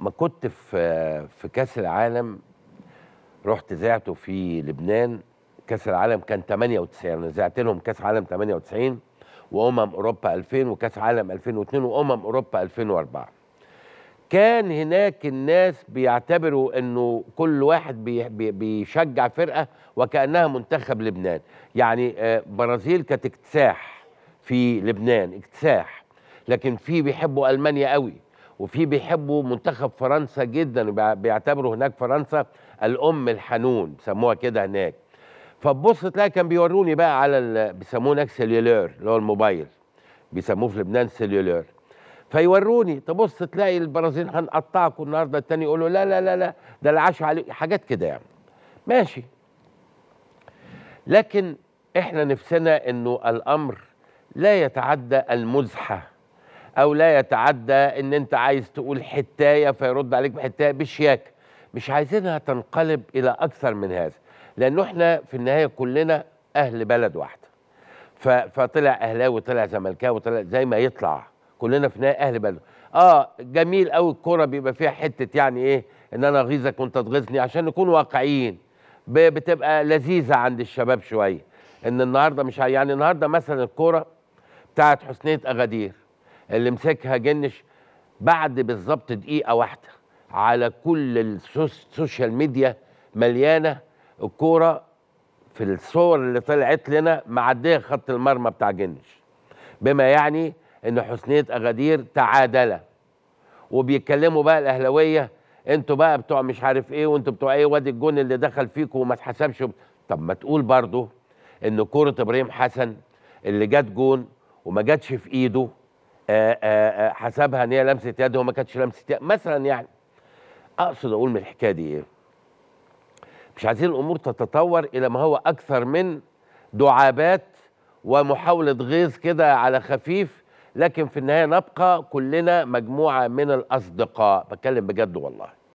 ما كنت في في كاس العالم رحت ذاعته في لبنان كاس العالم كان 98 انا ذعت لهم كاس عالم 98 وامم اوروبا 2000 وكاس عالم 2002 وامم اوروبا 2004 كان هناك الناس بيعتبروا انه كل واحد بيشجع فرقه وكانها منتخب لبنان يعني آه، برازيل كانت اكتساح في لبنان اكتساح لكن في بيحبوا المانيا قوي وفي بيحبوا منتخب فرنسا جدا بيعتبروا هناك فرنسا الام الحنون بيسموها كده هناك فتبص تلاقي كان بيوروني بقى على بيسموه هناك سيلولير اللي هو الموبايل بيسموه في لبنان سيلولير فيوروني تبص تلاقي البرازيل هنقطعكم النهارده التاني يقول له لا لا لا لا ده العاش عليه حاجات كده يعني ماشي لكن احنا نفسنا انه الامر لا يتعدى المزحه او لا يتعدى ان انت عايز تقول حتايه فيرد عليك بحتايه بشياكه مش عايزينها تنقلب الى اكثر من هذا لانه احنا في النهايه كلنا اهل بلد واحده فطلع اهلاوي وطلع زملكاوي وطلع زي ما يطلع كلنا في النهايه اهل بلد اه جميل قوي الكوره بيبقى فيها حته يعني ايه ان انا اغيظك وانت تغيظني عشان نكون واقعيين بتبقى لذيذه عند الشباب شويه ان النهارده مش يعني النهارده مثلا الكوره بتاعت حسنيه اغادير اللي مسكها جنش بعد بالظبط دقيقه واحده على كل السوشيال ميديا مليانه الكوره في الصور اللي طلعت لنا معديه خط المرمى بتاع جنش بما يعني ان حسنيه اغادير تعادله وبيتكلموا بقى الاهلاويه انتوا بقى بتوع مش عارف ايه وانتوا بتوع ايه وادي الجون اللي دخل فيكم وما اتحسبش طب ما تقول برضه ان كوره ابراهيم حسن اللي جت جون وما جاتش في ايده آه، آه، آه، حسبها ان هي لمسه يد وما كانتش لمسه يد مثلا يعني اقصد اقول من الحكايه دي ايه مش عايزين الامور تتطور الى ما هو اكثر من دعابات ومحاوله غيظ كده على خفيف لكن في النهايه نبقى كلنا مجموعه من الاصدقاء بتكلم بجد والله